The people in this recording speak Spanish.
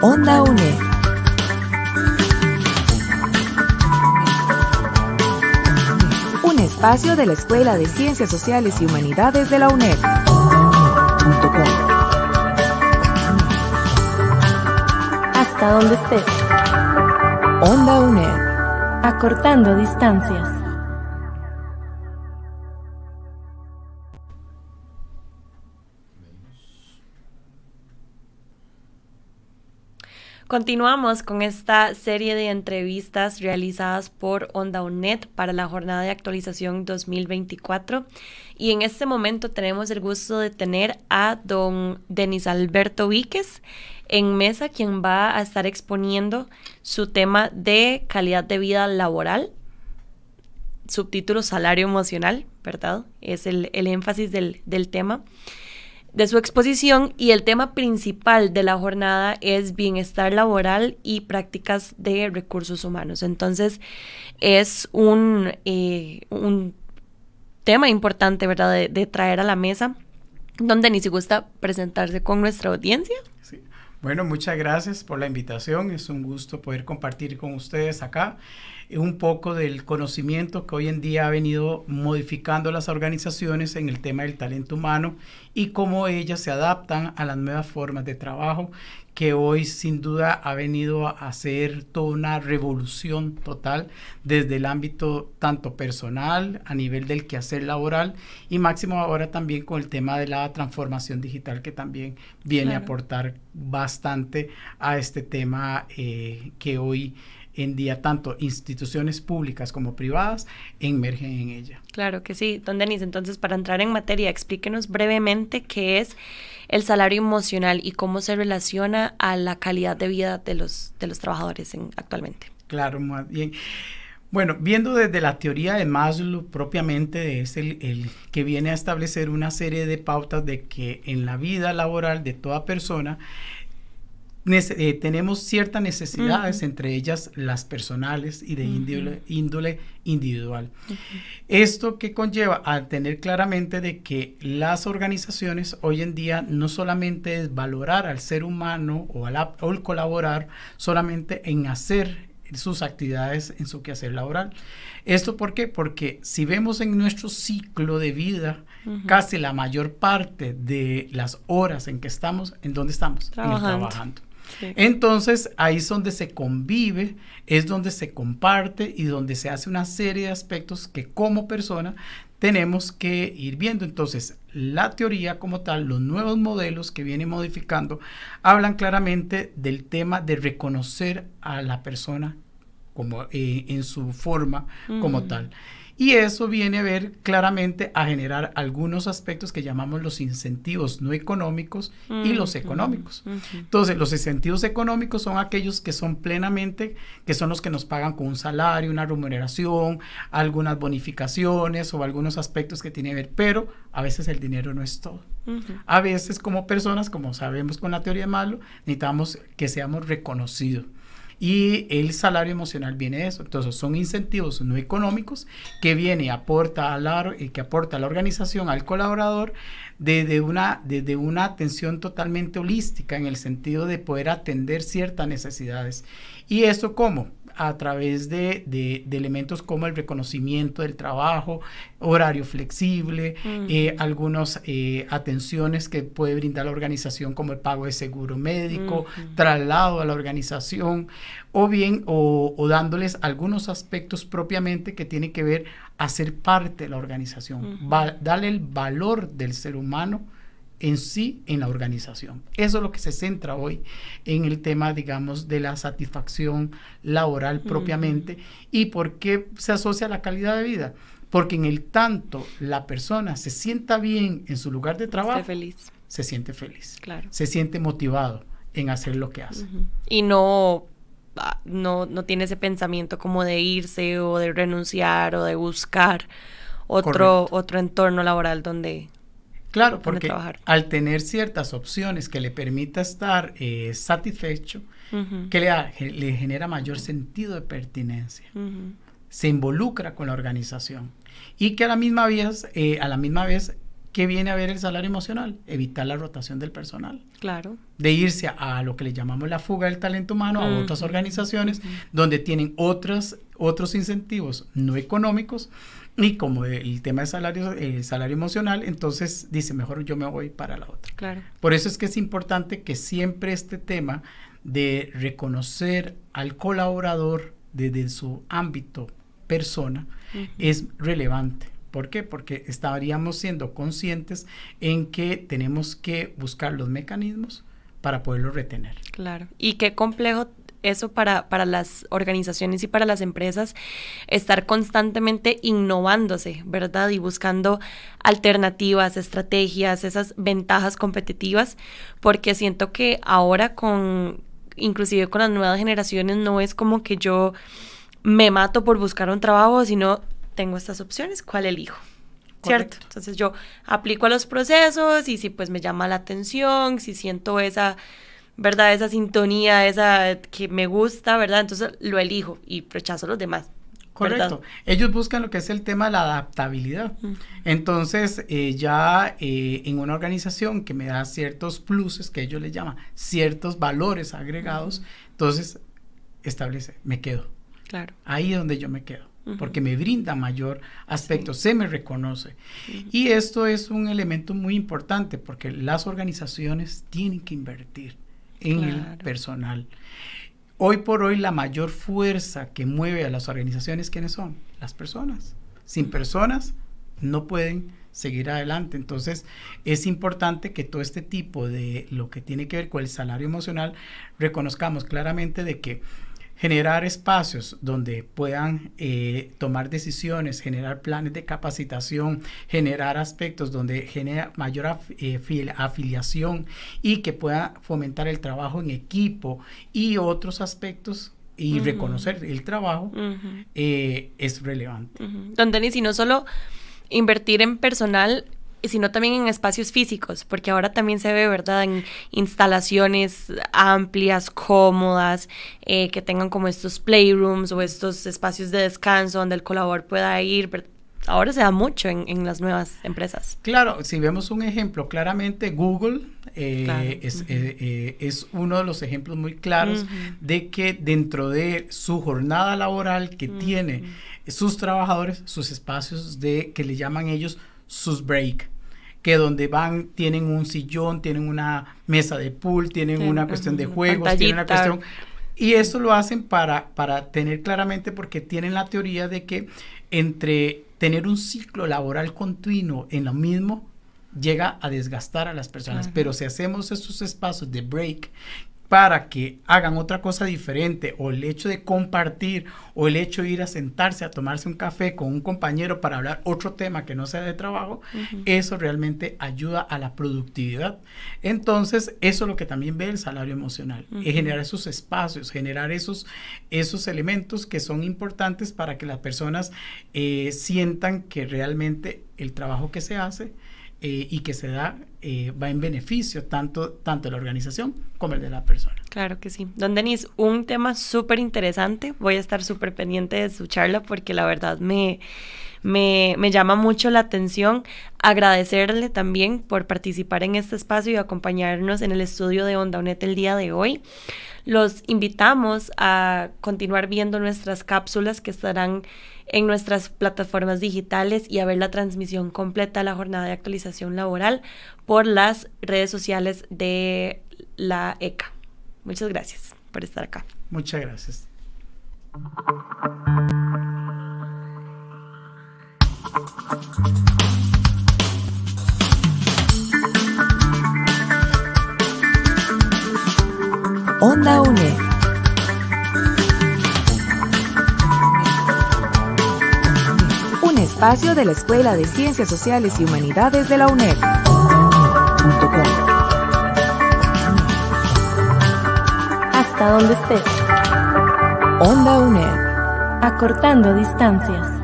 Onda UNED. Un espacio de la Escuela de Ciencias Sociales y Humanidades de la UNED. Hasta donde estés. Onda UNED. Acortando distancias. Continuamos con esta serie de entrevistas realizadas por Onda Onet para la jornada de actualización 2024 y en este momento tenemos el gusto de tener a don Denis Alberto Víquez en mesa, quien va a estar exponiendo su tema de calidad de vida laboral, subtítulo salario emocional, ¿verdad? Es el, el énfasis del, del tema de su exposición y el tema principal de la jornada es bienestar laboral y prácticas de recursos humanos. Entonces es un, eh, un tema importante, ¿verdad?, de, traer a la mesa. donde ni se gusta presentarse con nuestra audiencia. Bueno, muchas gracias por la invitación. Es un gusto poder compartir con ustedes acá un poco del conocimiento que hoy en día ha venido modificando las organizaciones en el tema del talento humano y cómo ellas se adaptan a las nuevas formas de trabajo que hoy sin duda ha venido a hacer toda una revolución total desde el ámbito tanto personal, a nivel del quehacer laboral y máximo ahora también con el tema de la transformación digital que también viene a aportar bastante a este tema eh, que hoy en día tanto instituciones públicas como privadas emergen en ella. Claro que sí. Don Denis, entonces para entrar en materia, explíquenos brevemente qué es el salario emocional y cómo se relaciona a la calidad de vida de los, de los trabajadores en, actualmente. Claro, muy bien. Bueno, viendo desde la teoría de Maslow propiamente, es el, que viene a establecer una serie de pautas de que en la vida laboral de toda persona eh, tenemos ciertas necesidades, entre ellas las personales y de índole, individual. Esto que conlleva a tener claramente de que las organizaciones hoy en día no solamente es valorar al ser humano o, al, el colaborar solamente en hacer sus actividades en su quehacer laboral. ¿Esto por qué? Porque si vemos en nuestro ciclo de vida, casi la mayor parte de las horas en que estamos, ¿en dónde estamos? En trabajando. Entonces, ahí es donde se convive, es donde se comparte y donde se hace una serie de aspectos que como persona tenemos que ir viendo. Entonces, la teoría como tal, los nuevos modelos que vienen modificando, hablan claramente del tema de reconocer a la persona como eh, en su forma como mm. tal. Y eso viene a ver claramente a generar algunos aspectos que llamamos los incentivos no económicos y los económicos. Entonces, los incentivos económicos son aquellos que son plenamente, que son los que nos pagan con un salario, una remuneración, algunas bonificaciones o algunos aspectos que tiene que ver, pero a veces el dinero no es todo. A veces como personas, como sabemos con la teoría de Malo, necesitamos que seamos reconocidos. Y el salario emocional viene de eso. Entonces, son incentivos no económicos que viene, aporta a la, que aporta a la organización, al colaborador, desde una, desde una atención totalmente holística en el sentido de poder atender ciertas necesidades. ¿Y eso cómo? a través de, elementos como el reconocimiento del trabajo, horario flexible, eh, algunas eh, atenciones que puede brindar la organización como el pago de seguro médico, traslado a la organización, o bien o, dándoles algunos aspectos propiamente que tienen que ver hacer parte de la organización, darle el valor del ser humano en sí en la organización. Eso es lo que se centra hoy en el tema, digamos, de la satisfacción laboral propiamente. ¿Y por qué se asocia a la calidad de vida? Porque en el tanto la persona se sienta bien en su lugar de trabajo, feliz. se siente feliz, claro. se siente motivado en hacer lo que hace. Y ah, no no, tiene ese pensamiento como de irse o de renunciar o de buscar otro, otro entorno laboral donde Claro, porque al tener ciertas opciones que le permita estar eh, satisfecho, que le, genera mayor sentido de pertinencia. Se involucra con la organización. Y que a la misma vez, eh, a la misma vez que viene a ver el salario emocional, evitar la rotación del personal. Claro. De irse a, lo que le llamamos la fuga del talento humano, a otras organizaciones donde tienen otras, otros incentivos no económicos y como el tema de salario, el salario emocional, entonces dice, mejor yo me voy para la otra. Claro. Por eso es que es importante que siempre este tema de reconocer al colaborador desde su ámbito persona es relevante. ¿Por qué? Porque estaríamos siendo conscientes en que tenemos que buscar los mecanismos para poderlo retener. Claro. Y qué complejo eso para, para las organizaciones y para las empresas, estar constantemente innovándose, ¿verdad? Y buscando alternativas, estrategias, esas ventajas competitivas, porque siento que ahora con, inclusive con las nuevas generaciones, no es como que yo me mato por buscar un trabajo, sino tengo estas opciones, ¿cuál elijo? ¿Cierto? Entonces yo aplico a los procesos y si pues me llama la atención, si siento esa ¿verdad? Esa sintonía, esa que me gusta, ¿verdad? Entonces lo elijo y rechazo a los demás. Correcto. Ellos buscan lo que es el tema de la adaptabilidad. Entonces, eh, ya eh, en una organización que me da ciertos pluses, que ellos le llaman, ciertos valores agregados, entonces establece, me quedo. Claro. Ahí es donde yo me quedo porque me brinda mayor aspecto, se me reconoce. Y esto es un elemento muy importante porque las organizaciones tienen que invertir en el personal. Hoy por hoy la mayor fuerza que mueve a las organizaciones, ¿quiénes son? Las personas. Sin personas no pueden seguir adelante. Entonces es importante que todo este tipo de lo que tiene que ver con el salario emocional reconozcamos claramente de que generar espacios donde puedan eh, tomar decisiones, generar planes de capacitación, generar aspectos donde genera mayor eh, afiliación y que pueda fomentar el trabajo en equipo y otros aspectos y reconocer el trabajo eh, es relevante. Don Denis, y no solo invertir en personal sino también en espacios físicos, porque ahora también se ve, ¿verdad?, en instalaciones amplias, cómodas, eh, que tengan como estos playrooms o estos espacios de descanso donde el colaborador pueda ir, ahora se da mucho en, las nuevas empresas. Claro, si vemos un ejemplo, claramente Google eh, eh, es, uno de los ejemplos muy claros de que dentro de su jornada laboral que tiene sus trabajadores, sus espacios de que le llaman ellos sus break que donde van tienen un sillón, tienen una mesa de pool, tienen una cuestión de juegos, tienen una cuestión y eso lo hacen para para tener claramente porque tienen la teoría de que entre tener un ciclo laboral continuo en lo mismo llega a desgastar a las personas, pero si hacemos esos espacios de break para que hagan otra cosa diferente o el hecho de compartir o el hecho de ir a sentarse a tomarse un café con un compañero para hablar otro tema que no sea de trabajo, eso realmente ayuda a la productividad. Entonces, eso es lo que también ve el salario emocional, generar esos espacios, generar esos, esos elementos que son importantes para que las personas eh, sientan que realmente el trabajo que se hace eh, y que se da eh, va en beneficio tanto, tanto de la organización como el de la persona. Claro que sí. Don Denis, un tema súper interesante. Voy a estar súper pendiente de su charla porque la verdad me, me, llama mucho la atención. Agradecerle también por participar en este espacio y acompañarnos en el estudio de Onda unete el día de hoy. Los invitamos a continuar viendo nuestras cápsulas que estarán en nuestras plataformas digitales y a ver la transmisión completa de la jornada de actualización laboral por las redes sociales de la ECA. Muchas gracias por estar acá. Muchas gracias. Onda UNED. Un espacio de la Escuela de Ciencias Sociales y Humanidades de la UNED. Hasta donde estés. Onda UNED. Acortando distancias.